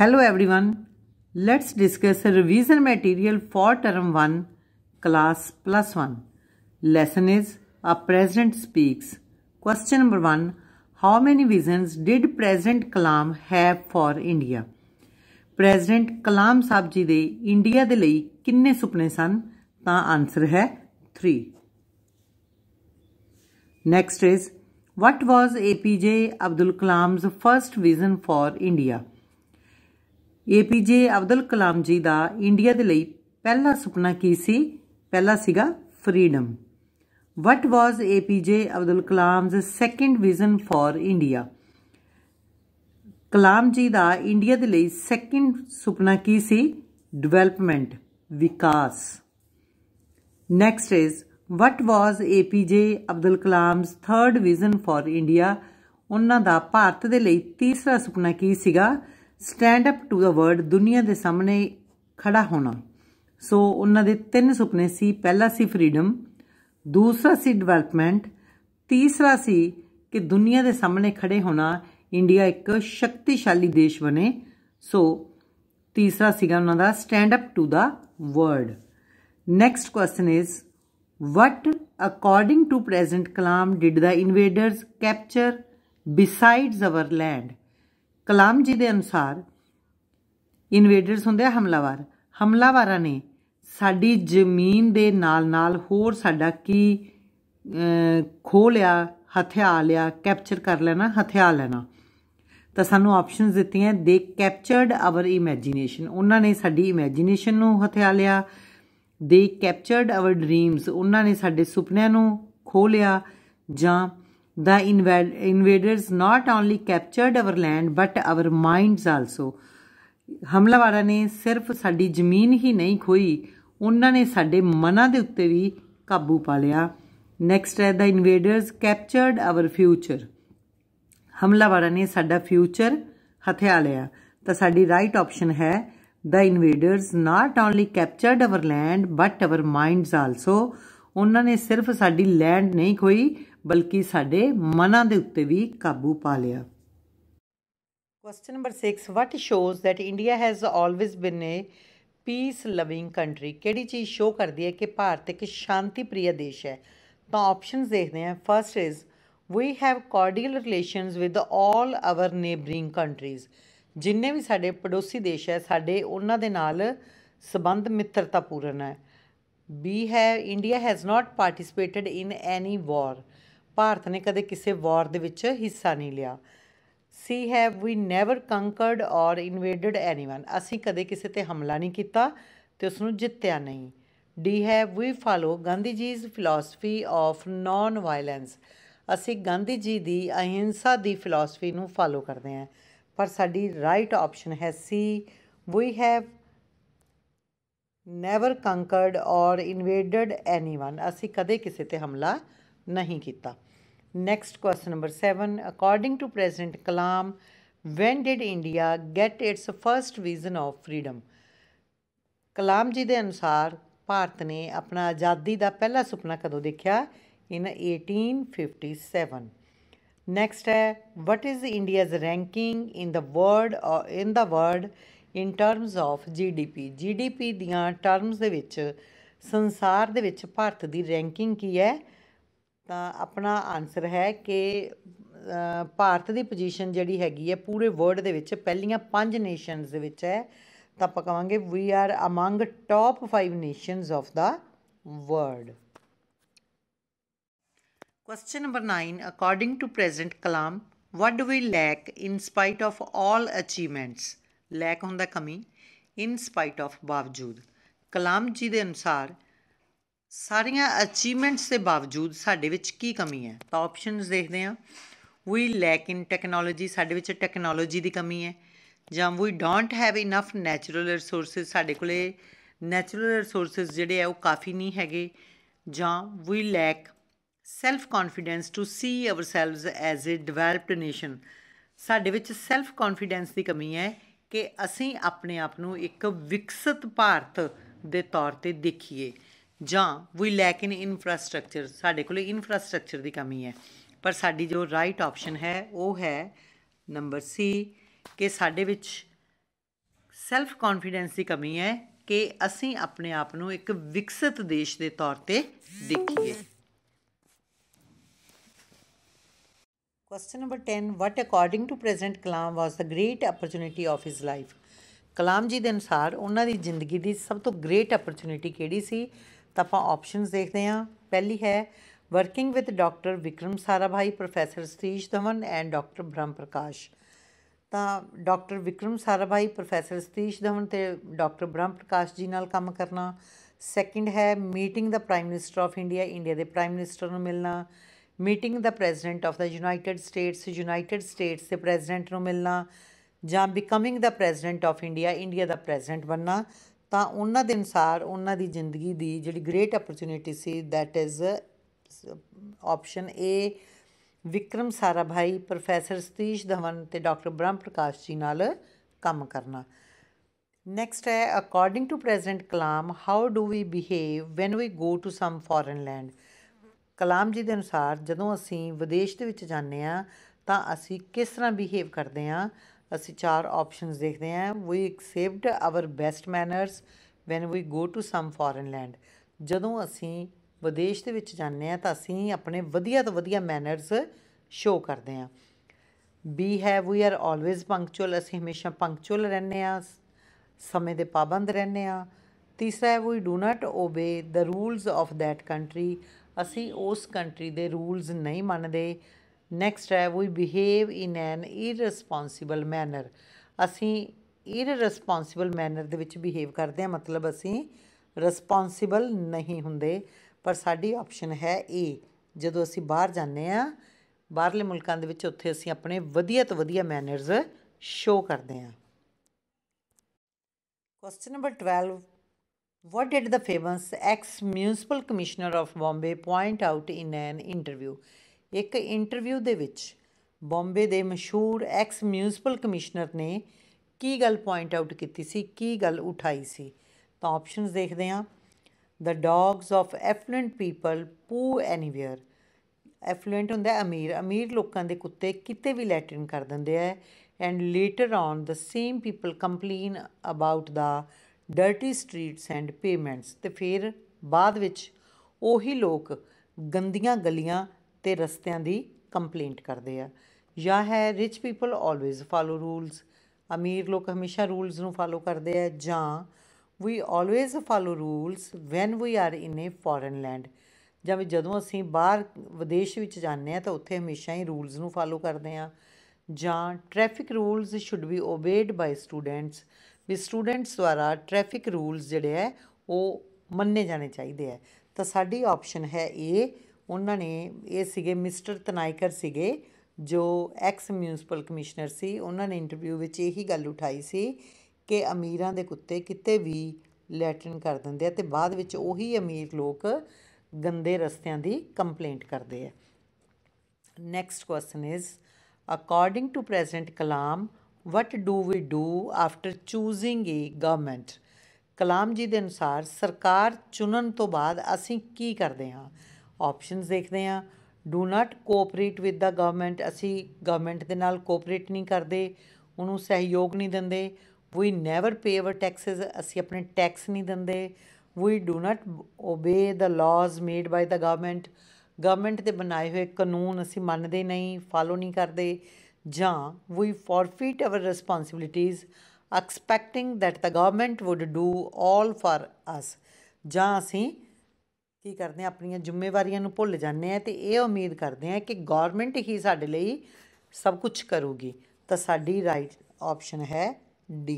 Hello everyone. Let's discuss a revision material for term 1 class plus 1. Lesson is A President Speaks. Question number 1. How many visions did President Kalam have for India? President Kalam sahib ji ਦੇ India ਦੇ ਲਈ ਕਿੰਨੇ ਸੁਪਨੇ ਸਨ ਤਾਂ answer ਹੈ 3 next is what was APJ Abdul Kalam's first vision for India? APJ Abdul Kalam ji ਦਾ India ਦੇ ਲਈ ਪਹਿਲਾ ਸੁਪਨਾ ਕੀ ਸੀ ਪਹਿਲਾ ਸੀਗਾ freedom what was apj Abdul Kalam's second vision for India Kalam ji ਦਾ ਇੰਡੀਆ ਦੇ ਲਈ ਸੈਕੰਡ ਸੁਪਨਾ ਕੀ ਸੀ ਡਿਵੈਲਪਮੈਂਟ ਵਿਕਾਸ next is what was apj Abdul Kalam's third vision for India ਉਹਨਾਂ ਦਾ ਭਾਰਤ ਦੇ ਲਈ ਤੀਸਰਾ ਸੁਪਨਾ ਕੀ ਸੀਗਾ stand up to the world ਦੁਨੀਆ ਦੇ ਸਾਹਮਣੇ ਖੜਾ ਹੋਣਾ ਸੋ ਉਹਨਾਂ ਦੇ ਤਿੰਨ ਸੁਪਨੇ ਸੀ ਪਹਿਲਾ ਸੀ ਫਰੀडम ਦੂਸਰਾ ਸੀ ਡਿਵੈਲਪਮੈਂਟ ਤੀਸਰਾ ਸੀ ਕਿ ਦੁਨੀਆ ਦੇ ਸਾਹਮਣੇ ਖੜੇ ਹੋਣਾ ਇੰਡੀਆ ਇੱਕ ਸ਼ਕਤੀਸ਼ਾਲੀ ਦੇਸ਼ ਬਣੇ ਸੋ ਤੀਸਰਾ ਸੀਗਾ ਉਹਨਾਂ ਦਾ stand up to the world next question is what according to president Kalam did the invaders capture besides our land Kalam ji ਦੇ ਅਨੁਸਾਰ ਇਨਵੇਡਰਸ ਹੁੰਦੇ ਆ ਹਮਲਾਵਰ ਹਮਲਾਵਰਾਂ ਨੇ ਸਾਡੀ ਜ਼ਮੀਨ ਦੇ ਨਾਲ-ਨਾਲ ਹੋਰ ਸਾਡਾ ਕੀ ਖੋ ਲਿਆ ਹਥਿਆ ਲਿਆ ਕੈਪਚਰ ਕਰ ਲੈਣਾ ਹਥਿਆ ਲੈਣਾ ਤਾਂ ਸਾਨੂੰ ਆਪਸ਼ਨਸ ਦਿੱਤੀਆਂ ਦੇ ਕੈਪਚਰਡ ਆਵਰ ਇਮੇਜਿਨੇਸ਼ਨ ਉਹਨਾਂ ਨੇ ਸਾਡੀ ਇਮੇਜਿਨੇਸ਼ਨ ਨੂੰ ਹਥਿਆ ਲਿਆ ਦੇ ਕੈਪਚਰਡ ਆਵਰ ਡ੍ਰੀਮਸ ਉਹਨਾਂ ਨੇ ਸਾਡੇ ਸੁਪਨਿਆਂ ਨੂੰ ਖੋ ਲਿਆ ਜਾਂ The invaders not only captured our land but our minds also. ਹਮਲਾਵਾਰਾਂ ਨੇ ਸਿਰਫ ਸਾਡੀ ਜ਼ਮੀਨ ਹੀ ਨਹੀਂ ਖੋਈ ਉਹਨਾਂ ਨੇ ਸਾਡੇ ਮਨਾਂ ਦੇ ਉੱਤੇ ਵੀ ਕਾਬੂ ਪਾ ਲਿਆ ਨੈਕਸਟ ਹੈ ਦਾ ਇਨਵੇਡਰਸ ਕੈਪਚਰਡ ਆਵਰ ਫਿਊਚਰ ਹਮਲਾਵਾਰਾਂ ਨੇ ਸਾਡਾ ਫਿਊਚਰ ਹਥਿਆ ਲਿਆ ਤਾਂ ਸਾਡੀ ਰਾਈਟ ਆਪਸ਼ਨ ਹੈ the invaders not only captured our land but our minds also ਉਹਨਾਂ ਨੇ ਸਿਰਫ ਸਾਡੀ ਲੈਂਡ ਨਹੀਂ ਖੋਈ ਬਲਕਿ ਸਾਡੇ ਮਨਾਂ ਦੇ ਉੱਤੇ ਵੀ ਕਾਬੂ ਪਾ ਲਿਆ question number 6 what shows that India has always been a peace loving country ਕਿਹੜੀ ਚੀਜ਼ ਸ਼ੋ ਕਰਦੀ ਹੈ ਕਿ ਭਾਰਤ ਇੱਕ ਸ਼ਾਂਤੀ ਪ੍ਰਿਯ ਦੇਸ਼ ਹੈ ਤਾਂ ਆਪਸ਼ਨਸ ਦੇਖਦੇ ਹਾਂ first is we have cordial relations with all our neighbouring countries ਜਿੰਨੇ ਵੀ ਸਾਡੇ ਪੜੋਸੀ ਦੇਸ਼ ਹੈ ਸਾਡੇ ਉਹਨਾਂ ਦੇ ਨਾਲ ਸਬੰਧ ਮਿੱਤਰਤਾਪੂਰਨ ਹੈ ਬੀ ਹੈ India has not participated in any war ਭਾਰਤ ਨੇ ਕਦੇ ਕਿਸੇ ਵਾਰ ਦੇ ਵਿੱਚ ਹਿੱਸਾ ਨਹੀਂ ਲਿਆ ਸੀ have we never conquered or invaded anyone ਅਸੀਂ ਕਦੇ ਕਿਸੇ ਤੇ ਹਮਲਾ ਨਹੀਂ ਕੀਤਾ ਤੇ ਉਸ ਨੂੰ ਜਿੱਤਿਆ ਨਹੀਂ D have we follow Gandhi ji's philosophy of non violence ਅਸੀਂ ਗਾਂਧੀ ਜੀ ਦੀ ਅਹਿੰਸਾ ਦੀ ਫਿਲਾਸਫੀ ਨੂੰ ਫਾਲੋ ਕਰਦੇ ਹਾਂ ਪਰ ਸਾਡੀ ਰਾਈਟ ਆਪਸ਼ਨ ਹੈ C we have never conquered or invaded anyone ਅਸੀਂ ਕਦੇ ਕਿਸੇ ਤੇ ਹਮਲਾ ਨਹੀਂ ਕੀਤਾ next question number 7. According to president Kalam when did India get its first vision of freedom Kalam ji ਦੇ ਅਨੁਸਾਰ ਭਾਰਤ ਨੇ ਆਪਣਾ ਆਜ਼ਾਦੀ ਦਾ ਪਹਿਲਾ ਸੁਪਨਾ ਕਦੋਂ ਦੇਖਿਆ ਇਨ 1857 ਨੈਕਸਟ ਹੈ what is India's ranking in the world in the world in terms of GDP GDP ਦੀਆਂ ਟਰਮਸ ਦੇ ਵਿੱਚ ਸੰਸਾਰ ਦੇ ਵਿੱਚ ਭਾਰਤ ਦੀ ਰੈਂਕਿੰਗ ਕੀ ਹੈ ਤਾਂ ਆਪਣਾ ਆਨਸਰ ਹੈ ਕਿ ਭਾਰਤ ਦੀ ਪੋਜੀਸ਼ਨ ਜਿਹੜੀ ਹੈਗੀ ਹੈ ਪੂਰੇ ਵਰਲਡ ਦੇ ਵਿੱਚ ਪਹਿਲੀਆਂ ਪੰਜ ਨੇਸ਼ਨਸ ਦੇ ਵਿੱਚ ਹੈ ਤਾਂ ਆਪਾਂ ਕਵਾਂਗੇ we are among top 5 nations of the world question number 9 according to president Kalam what do we lack in spite of all achievements lack ਹੁੰਦਾ ਕਮੀ ਇਨ ਸਪਾਈਟ ਆਫ ਬਾਵਜੂਦ ਕਲਾਮ ਜੀ ਦੇ ਅਨੁਸਾਰ ਸਾਰੀਆਂ ਅਚੀਵਮੈਂਟਸ ਦੇ ਬਾਵਜੂਦ ਸਾਡੇ ਵਿੱਚ ਕੀ ਕਮੀ ਹੈ ਤਾਂ ਆਪਸ਼ਨਸ ਦੇਖਦੇ ਹਾਂ ਵੀ ਲੈਕ ਇਨ ਟੈਕਨੋਲੋਜੀ ਸਾਡੇ ਵਿੱਚ ਟੈਕਨੋਲੋਜੀ ਦੀ ਕਮੀ ਹੈ ਜਾਂ we don't have enough natural resources ਸਾਡੇ ਕੋਲੇ ਨੈਚੁਰਲ ਰਿਸੋਰਸਸ ਜਿਹੜੇ ਆ ਉਹ ਕਾਫੀ ਨਹੀਂ ਹੈਗੇ ਜਾਂ we lack self confidence to see ourselves as a developed nation ਸਾਡੇ ਵਿੱਚ ਸੈਲਫ ਕੌਨਫੀਡੈਂਸ ਦੀ ਕਮੀ ਹੈ ਕਿ ਅਸੀਂ ਆਪਣੇ ਆਪ ਨੂੰ ਇੱਕ ਵਿਕਸਿਤ ਭਾਰਤ ਦੇ ਤੌਰ ਤੇ ਦੇਖੀਏ ਜਾਂ ਵੀ ਲੈਕ ਇਨ ਇਨਫਰਾਸਟ੍ਰਕਚਰ ਸਾਡੇ ਕੋਲ ਇਨਫਰਾਸਟ੍ਰਕਚਰ ਦੀ ਕਮੀ ਹੈ ਪਰ ਸਾਡੀ ਜੋ ਰਾਈਟ ਆਪਸ਼ਨ ਹੈ ਉਹ ਹੈ ਨੰਬਰ ਸੀ ਕਿ ਸਾਡੇ ਵਿੱਚ ਸੈਲਫ ਕੌਨਫੀਡੈਂਸ ਦੀ ਕਮੀ ਹੈ ਕਿ ਅਸੀਂ ਆਪਣੇ ਆਪ ਨੂੰ ਇੱਕ ਵਿਕਸਿਤ ਦੇਸ਼ ਦੇ ਤੌਰ ਤੇ ਦੇਖੀਏ question number 10 what according to president Kalam was the great opportunity of his life Kalam ji ਦੇ ਅਨੁਸਾਰ ਉਹਨਾਂ ਦੀ ਜ਼ਿੰਦਗੀ ਦੀ ਸਭ ਤੋਂ ਗ੍ਰੇਟ ਅਪਰਚੂਨਿਟੀ ਕਿਹੜੀ ਸੀ ਤਾਂ ਆਪਾਂ ਆਪਸ਼ਨਸ ਦੇਖਦੇ ਹਾਂ ਪਹਿਲੀ ਹੈ working with doctor Vikram Sarabhai professor Satish Dhawan and doctor Brahm Prakash ਤਾਂ ਡਾਕਟਰ ਵਿਕਰਮ ਸਾਰਾਭਾਈ ਪ੍ਰੋਫੈਸਰ ਸਤੀਸ਼ ਧਵਨ ਤੇ ਡਾਕਟਰ ਬ੍ਰਹਮ ਪ੍ਰਕਾਸ਼ ਜੀ ਨਾਲ ਕੰਮ ਕਰਨਾ ਸੈਕਿੰਡ ਹੈ meeting the prime minister of India India ਦੇ ਪ੍ਰਾਈਮ ਮਿਨਿਸਟਰ ਨੂੰ ਮਿਲਣਾ meeting the president of the United States United States ਦੇ ਪ੍ਰੈਜ਼ੀਡੈਂਟ ਨੂੰ ਮਿਲਣਾ ਜਾਂ becoming the president of India India ਦਾ ਪ੍ਰੈਜ਼ੀਡੈਂਟ ਬਣਨਾ ਤਾਂ ਉਹਨਾਂ ਦੇ ਅਨਸਾਰ ਉਹਨਾਂ ਦੀ ਜ਼ਿੰਦਗੀ ਦੀ ਜਿਹੜੀ ਗ੍ਰੇਟ ਅਪਰਚੂਨਿਟੀ ਸੀ that is option A Vikram Sarabhai professor Satish Dhawan ਤੇ ਡਾਕਟਰ ਬ੍ਰਹਮ ਪ੍ਰਕਾਸ਼ ਜੀ ਨਾਲ ਕੰਮ ਕਰਨਾ ਨੈਕਸਟ ਹੈ according to president Kalam how do we behave when we go to some foreign land Kalam ji ਦੇ ਅਨਸਾਰ ਜਦੋਂ ਅਸੀਂ ਵਿਦੇਸ਼ ਦੇ ਵਿੱਚ ਜਾਂਦੇ ਆ ਤਾਂ ਅਸੀਂ ਕਿਸ ਤਰ੍ਹਾਂ ਬਿਹੇਵ ਕਰਦੇ ਆ ਅਸੀਂ ਚਾਰ ਆਪਸ਼ਨਸ ਦੇਖਦੇ ਹਾਂ we accept our best manners when we go to some foreign land ਜਦੋਂ ਅਸੀਂ ਵਿਦੇਸ਼ ਦੇ ਵਿੱਚ ਜਾਂਦੇ ਹਾਂ ਤਾਂ ਅਸੀਂ ਆਪਣੇ ਵਧੀਆ ਤੋਂ ਵਧੀਆ ਮੈਨਰਸ ਸ਼ੋ ਕਰਦੇ ਹਾਂ ਬੀ ਹੈ ਵੀ ਆਰ ਆਲਵੇਸ ਪੰਕਚੁਅਲ ਅਸੀਂ ਹਮੇਸ਼ਾ ਪੰਕਚੁਅਲ ਰਹਿੰਦੇ ਹਾਂ ਸਮੇਂ ਦੇ ਪਾਬੰਦ ਰਹਿੰਦੇ ਹਾਂ ਤੀਸਰਾ ਹੈ we do not obey the rules of that country ਅਸੀਂ ਉਸ ਕੰਟਰੀ ਦੇ ਰੂਲਸ ਨਹੀਂ ਮੰਨਦੇ ਨੈਕਸਟ ਹੈ ਵੀ ਬਿਹੇਵ ਇਨ ਐਨ ਇਰਰਸਪੌਂਸਿਬਲ ਮੈਨਰ ਅਸੀਂ ਇਰਰਸਪੌਂਸਿਬਲ ਮੈਨਰ ਦੇ ਵਿੱਚ ਬਿਹੇਵ ਕਰਦੇ ਹਾਂ ਮਤਲਬ ਅਸੀਂ ਰਿਸਪੌਂਸਿਬਲ ਨਹੀਂ ਹੁੰਦੇ ਪਰ ਸਾਡੀ ਆਪਸ਼ਨ ਹੈ ਏ ਜਦੋਂ ਅਸੀਂ ਬਾਹਰ ਜਾਂਦੇ ਆ ਬਾਹਰਲੇ ਮੁਲਕਾਂ ਦੇ ਵਿੱਚ ਉੱਥੇ ਅਸੀਂ ਆਪਣੇ ਵਧੀਆ ਤੋਂ ਵਧੀਆ ਮੈਨਰਸ ਸ਼ੋ ਕਰਦੇ ਹਾਂ question number 12 what did the famous ex municipal commissioner of Bombay point out in an interview ਇੱਕ ਇੰਟਰਵਿਊ ਦੇ ਵਿੱਚ ਬੰਬੇ ਦੇ ਮਸ਼ਹੂਰ ਐਕਸ ਮਿਊਨਿਸਪਲ ਕਮਿਸ਼ਨਰ ਨੇ ਕੀ ਗੱਲ ਪੁਆਇੰਟ ਆਊਟ ਕੀਤੀ ਸੀ ਕੀ ਗੱਲ ਉਠਾਈ ਸੀ ਤਾਂ ਆਪਸ਼ਨਸ ਦੇਖਦੇ ਹਾਂ the dogs of affluent people poo anywhere affluent ਹੁੰਦਾ ਅਮੀਰ ਅਮੀਰ ਲੋਕਾਂ ਦੇ ਕੁੱਤੇ ਕਿਤੇ ਵੀ ਲੈਟਰਨ ਕਰ ਦਿੰਦੇ ਆ and later on the same people complain about the dirty streets and pavements ਤੇ ਫਿਰ ਬਾਅਦ ਵਿੱਚ ਉਹੀ ਲੋਕ ਗੰਦੀਆਂ ਗਲੀਆਂ ਤੇ ਰਸਤਿਆਂ ਦੀ ਕੰਪਲੇਂਟ ਕਰਦੇ ਆ ਜਾਂ ਹੈ rich people always follow rules ਅਮੀਰ ਲੋਕ ਹਮੇਸ਼ਾ ਰੂਲਸ ਨੂੰ ਫਾਲੋ ਕਰਦੇ ਆ ਜਾਂ we always follow rules when we are in a foreign land ਵੀ ਜਦੋਂ ਅਸੀਂ ਬਾਹਰ ਵਿਦੇਸ਼ ਵਿੱਚ ਜਾਂਦੇ ਆ ਤਾਂ ਉੱਥੇ ਹਮੇਸ਼ਾ ਹੀ ਰੂਲਸ ਨੂੰ ਫਾਲੋ ਕਰਦੇ ਆ ਜਾਂ traffic rules should be obeyed by students ਵੀ ਸਟੂਡੈਂਟਸ ਦੁਆਰਾ ਟ੍ਰੈਫਿਕ ਰੂਲਸ ਜਿਹੜੇ ਆ ਉਹ ਮੰਨੇ ਜਾਣੇ ਚਾਹੀਦੇ ਆ ਤਾਂ ਸਾਡੀ ਆਪਸ਼ਨ ਹੈ ਏ ਉਹਨਾਂ ਨੇ ਇਹ ਸੀਗੇ ਮਿਸਟਰ ਤਨਾਈਕਰ ਸੀਗੇ ਜੋ ਐਕਸ ਮਿਊਨਿਸਪਲ ਕਮਿਸ਼ਨਰ ਸੀ ਉਹਨਾਂ ਨੇ ਇੰਟਰਵਿਊ ਵਿੱਚ ਇਹੀ ਗੱਲ ਉਠਾਈ ਸੀ ਕਿ ਅਮੀਰਾਂ ਦੇ ਕੁੱਤੇ ਕਿਤੇ ਵੀ ਲੈਟਰਨ ਕਰ ਦਿੰਦੇ ਆ ਤੇ ਬਾਅਦ ਵਿੱਚ ਉਹੀ ਅਮੀਰ ਲੋਕ ਗੰਦੇ ਰਸਤਿਆਂ ਦੀ ਕੰਪਲੇਂਟ ਕਰਦੇ ਆ next question is according to president Kalam what do we do after choosing a government Kalam ji ਦੇ ਅਨੁਸਾਰ ਸਰਕਾਰ ਚੁਣਨ ਤੋਂ ਬਾਅਦ ਅਸੀਂ ਕੀ ਕਰਦੇ ਹਾਂ ਆਪਸ਼ਨਸ ਦੇਖਦੇ ਹਾਂ do not cooperate with the government ਅਸੀਂ ਗਵਰਨਮੈਂਟ ਦੇ ਨਾਲ ਕੋਆਪਰੇਟ ਨਹੀਂ ਕਰਦੇ ਉਹਨੂੰ ਸਹਿਯੋਗ ਨਹੀਂ ਦਿੰਦੇ we never pay our taxes ਅਸੀਂ ਆਪਣੇ ਟੈਕਸ ਨਹੀਂ ਦਿੰਦੇ we do not obey the laws made by the government government ਦੇ ਬਣਾਏ ਹੋਏ ਕਾਨੂੰਨ ਅਸੀਂ ਮੰਨਦੇ ਨਹੀਂ ਫਾਲੋ ਨਹੀਂ ਕਰਦੇ ਜਾਂ we forfeit our responsibilities expecting that the government would do all for us ਜਾਂ ਅਸੀਂ ਕੀ ਕਰਦੇ ਆ ਆਪਣੀਆਂ ਜ਼ਿੰਮੇਵਾਰੀਆਂ ਨੂੰ ਭੁੱਲ ਜਾਂਦੇ ਆ ਤੇ ਇਹ ਉਮੀਦ ਕਰਦੇ ਆ ਕਿ ਗਵਰਨਮੈਂਟ ਹੀ ਸਾਡੇ ਲਈ ਸਭ ਕੁਝ ਕਰੂਗੀ ਤਾਂ ਸਾਡੀ ਰਾਈਟ ਆਪਸ਼ਨ ਹੈ ਡੀ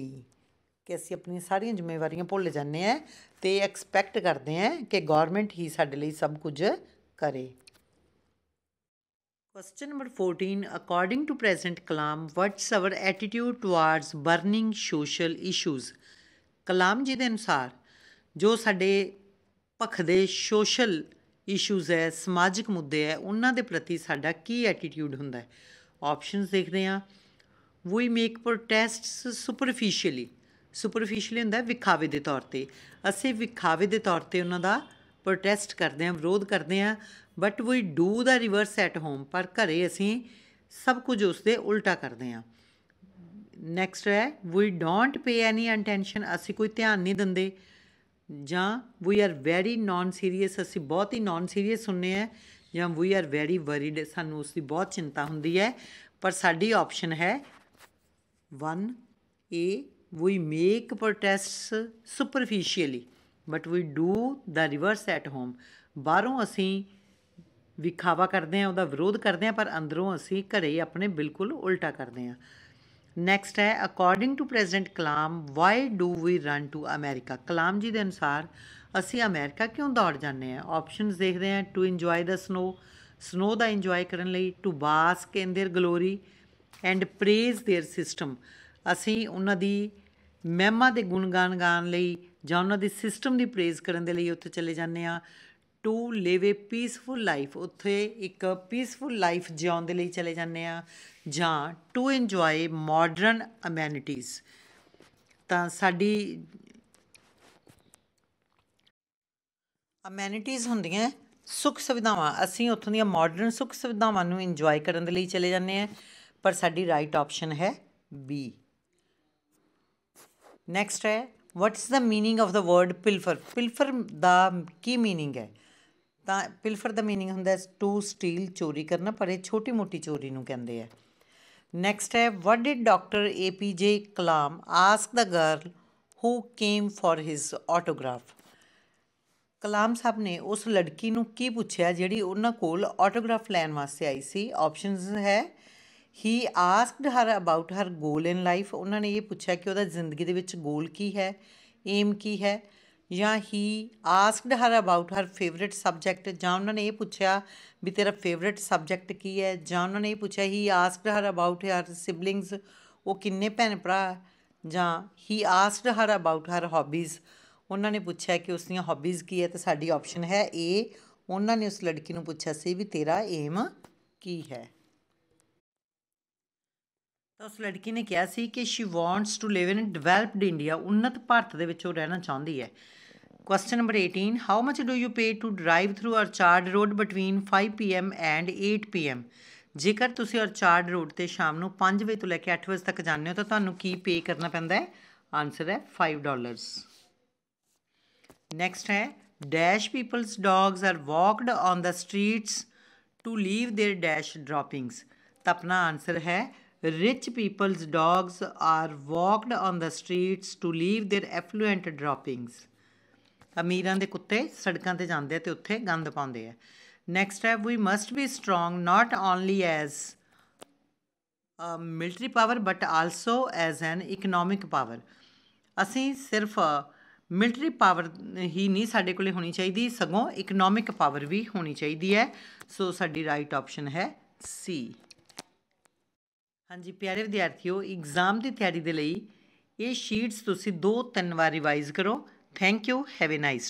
ਕਿ ਅਸੀਂ ਆਪਣੀਆਂ ਸਾਰੀਆਂ ਜ਼ਿੰਮੇਵਾਰੀਆਂ ਭੁੱਲ ਜਾਂਦੇ ਆ ਤੇ ਐਕਸਪੈਕਟ ਕਰਦੇ ਆ ਕਿ ਗਵਰਨਮੈਂਟ ਹੀ ਸਾਡੇ ਲਈ ਸਭ ਕੁਝ ਕਰੇ question number 14 according to president Kalam what's our attitude towards burning social issues Kalam ji ਦੇ ਅਨੁਸਾਰ ਜੋ ਸਾਡੇ ਭਖਦੇ ਸੋਸ਼ਲ ਇਸ਼ੂਜ਼ ਹੈ ਸਮਾਜਿਕ ਮੁੱਦੇ ਹੈ ਉਹਨਾਂ ਦੇ ਪ੍ਰਤੀ ਸਾਡਾ ਕੀ ਐਟੀਟਿਊਡ ਹੁੰਦਾ ਹੈ ਆਪਸ਼ਨਸ ਦੇਖਦੇ ਹਾਂ ਵੀ ਮੇਕ ਪ੍ਰੋਟੈਸਟਸ ਸੁਪਰਫੀਸ਼ੀਅਲੀ ਸੁਪਰਫੀਸ਼ੀਅਲੀ ਹੁੰਦਾ ਵਿਖਾਵੇ ਦੇ ਤੌਰ ਤੇ ਅਸੀਂ ਵਿਖਾਵੇ ਦੇ ਤੌਰ ਤੇ ਉਹਨਾਂ ਦਾ ਪ੍ਰੋਟੈਸਟ ਕਰਦੇ ਹਾਂ ਵਿਰੋਧ ਕਰਦੇ ਹਾਂ but we do the reverse at home ਪਰ ਘਰੇ ਅਸੀਂ ਸਭ ਕੁਝ ਉਸ ਦੇ ਉਲਟਾ ਕਰਦੇ ਹਾਂ ਨੈਕਸਟ ਹੈ ਵੀ ਡੋਂਟ ਪੇ ਐਨੀ ਅਟੈਂਸ਼ਨ ਅਸੀਂ ਕੋਈ ਧਿਆਨ ਨਹੀਂ ਦਿੰਦੇ ਜਾਂ we are very non serious ਅਸੀਂ ਬਹੁਤ ਹੀ ਨਾਨ ਸੀਰੀਅਸ ਹੁੰਨੇ ਆ ਜਾਂ ਵੀ ਆਰ ਵੈਰੀ ਵਰੀਡ ਸਾਨੂੰ ਉਸ ਦੀ ਬਹੁਤ ਚਿੰਤਾ ਹੁੰਦੀ ਹੈ ਪਰ ਸਾਡੀ ਆਪਸ਼ਨ ਹੈ 1 A we make protests superficially but we do the reverse at home ਬਾਹਰੋਂ ਅਸੀਂ ਵਿਖਾਵਾ ਕਰਦੇ ਆ ਉਹਦਾ ਵਿਰੋਧ ਕਰਦੇ ਆ ਪਰ ਅੰਦਰੋਂ ਅਸੀਂ ਘਰੇ ਆਪਣੇ ਬਿਲਕੁਲ ਉਲਟਾ ਕਰਦੇ ਆ ਨੈਕਸਟ ਹੈ according to president Kalam why do we run to America Kalam ji ਦੇ ਅਨੁਸਾਰ ਅਸੀਂ ਅਮਰੀਕਾ ਕਿਉਂ ਦੌੜ ਜਾਂਦੇ ਆ ਆਪਸ਼ਨਸ ਦੇਖਦੇ ਆ to enjoy the snow snow the enjoy ਕਰਨ ਲਈ to bask in their glory and praise their system ਅਸੀਂ ਉਹਨਾਂ ਦੀ ਮਹਿਮਾ ਦੇ ਗੁਣ ਗਾਣ ਲਈ ਜਾਂ ਉਹਨਾਂ ਦੀ ਸਿਸਟਮ ਦੀ ਪ੍ਰੇਜ਼ ਕਰਨ ਦੇ ਲਈ ਉੱਥੇ ਚਲੇ ਜਾਂਦੇ ਆ to live a peaceful life ਉੱਥੇ ਇੱਕ ਪੀਸਫੁਲ ਲਾਈਫ ਜਿਉਣ ਦੇ ਲਈ ਚਲੇ ਜਾਂਦੇ ਆ ਜਾਂ ਟੂ ਇੰਜੋਏ ਮਾਡਰਨ ਅਮੈਨਿਟੀਜ਼ ਤਾਂ ਸਾਡੀ ਅਮੈਨਿਟੀਜ਼ ਹੁੰਦੀਆਂ ਸੁੱਖ ਸੁਵਿਧਾਵਾਂ ਅਸੀਂ ਉੱਥੋਂ ਦੀਆਂ ਮਾਡਰਨ ਸੁੱਖ ਸੁਵਿਧਾਵਾਂ ਨੂੰ ਇੰਜੋਏ ਕਰਨ ਦੇ ਲਈ ਚਲੇ ਜਾਂਦੇ ਆ ਪਰ ਸਾਡੀ ਰਾਈਟ ਆਪਸ਼ਨ ਹੈ ਬੀ ਨੈਕਸਟ ਹੈ what the meaning of the word pilfer pilfer ਦਾ ਕੀ ਮੀਨਿੰਗ ਹੈ ਤਾਂ ਪਿਲਫਰ ਦਾ मीनिंग ਹੁੰਦਾ ਹੈ ਟੂ ਸਟੀਲ ਚੋਰੀ ਕਰਨਾ ਪਰ ਇਹ ਛੋਟੀ ਮੋਟੀ ਚੋਰੀ ਨੂੰ ਕਹਿੰਦੇ ਆ ਨੈਕਸਟ ਹੈ what did doctor A P J Kalam ask the girl who came for his autograph Kalam ਸਾਹਿਬ ਨੇ ਉਸ ਲੜਕੀ ਨੂੰ ਕੀ ਪੁੱਛਿਆ ਜਿਹੜੀ ਉਹਨਾਂ ਕੋਲ ਆਟੋਗ੍ਰਾਫ ਲੈਣ ਵਾਸਤੇ ਆਈ ਸੀ ਆਪਸ਼ਨਸ ਹੈ he asked her about her goal in life ਉਹਨਾਂ ਨੇ ਇਹ ਪੁੱਛਿਆ ਕਿ ਉਹਦਾ ਜ਼ਿੰਦਗੀ ਦੇ ਵਿੱਚ ਗੋਲ ਕੀ ਹੈ ਏਮ ਕੀ ਹੈ ਜਾਂ he asked her about her favourite subject ਜਾਂ ਉਹਨਾਂ ਨੇ ਇਹ ਪੁੱਛਿਆ ਵੀ ਤੇਰਾ ਫੇਵਰਿਟ ਸਬਜੈਕਟ ਕੀ ਹੈ ਜਾਂ ਉਹਨਾਂ ਨੇ ਇਹ ਪੁੱਛਿਆ he asked her about her siblings ਉਹ ਕਿੰਨੇ ਭੈਣ ਭਰਾ ਜਾਂ he asked her about her hobbies ਉਹਨਾਂ ਨੇ ਪੁੱਛਿਆ ਕਿ ਉਸ ਦੀਆਂ ਹੌਬੀਜ਼ ਕੀ ਹੈ ਤਾਂ ਸਾਡੀ ਆਪਸ਼ਨ ਹੈ ਏ ਉਹਨਾਂ ਨੇ ਉਸ ਲੜਕੀ ਨੂੰ ਪੁੱਛਿਆ ਸੀ ਵੀ ਤੇਰਾ ਏਮ ਕੀ ਹੈ ਤਾਂ ਉਸ ਲੜਕੀ ਨੇ ਕਿਹਾ ਸੀ ਕਿ she wants to live in developed India ਉન્નਤ ਭਾਰਤ ਦੇ ਵਿੱਚ ਉਹ ਰਹਿਣਾ ਚਾਹੁੰਦੀ ਹੈ question number 18 how much do you pay to drive through Orchard Road between 5 PM and 8 PM ਜੇਕਰ ਤੁਸੀਂ ਅਰਚਾਰਡ ਰੋਡ ਤੇ ਸ਼ਾਮ ਨੂੰ 5 ਵਜੇ ਤੋਂ ਲੈ ਕੇ 8 ਵਜੇ ਤੱਕ ਜਾਂਦੇ ਹੋ ਤਾਂ ਤੁਹਾਨੂੰ ਕੀ ਪੇ ਕਰਨਾ ਪੈਂਦਾ ਹੈ ਆਨਸਰ ਹੈ 5 ਡਾਲਰਸ ਨੈਕਸਟ ਹੈ dash people's dogs are walked on the streets to leave their dash droppings ਤਾਂ ਆਪਣਾ ਆਨਸਰ ਹੈ rich people's dogs are walked on the streets to leave their affluent droppings ਅਮੀਰਾਂ ਦੇ ਕੁੱਤੇ ਸੜਕਾਂ ਤੇ ਜਾਂਦੇ ਤੇ ਉੱਥੇ ਗੰਦ ਪਾਉਂਦੇ ਆ ਨੈਕਸਟ ਹੈ we must be strong not only as military power but also as an economic power ਅਸੀਂ ਸਿਰਫ ਮਿਲਟਰੀ ਪਾਵਰ ਹੀ ਨਹੀਂ ਸਾਡੇ ਕੋਲੇ ਹੋਣੀ ਚਾਹੀਦੀ ਸਗੋਂ ਇਕਨੋਮਿਕ ਪਾਵਰ ਵੀ ਹੋਣੀ ਚਾਹੀਦੀ ਹੈ ਸੋ ਸਾਡੀ ਰਾਈਟ ਆਪਸ਼ਨ ਹੈ ਸੀ ਹਾਂਜੀ ਪਿਆਰੇ ਵਿਦਿਆਰਥੀਓ ਐਗਜ਼ਾਮ ਦੀ ਤਿਆਰੀ ਦੇ ਲਈ ਇਹ ਸ਼ੀਟਸ ਤੁਸੀਂ ਦੋ ਤਿੰਨ ਵਾਰ ਰਿਵਾਈਜ਼ ਕਰੋ Thank you. Have a nice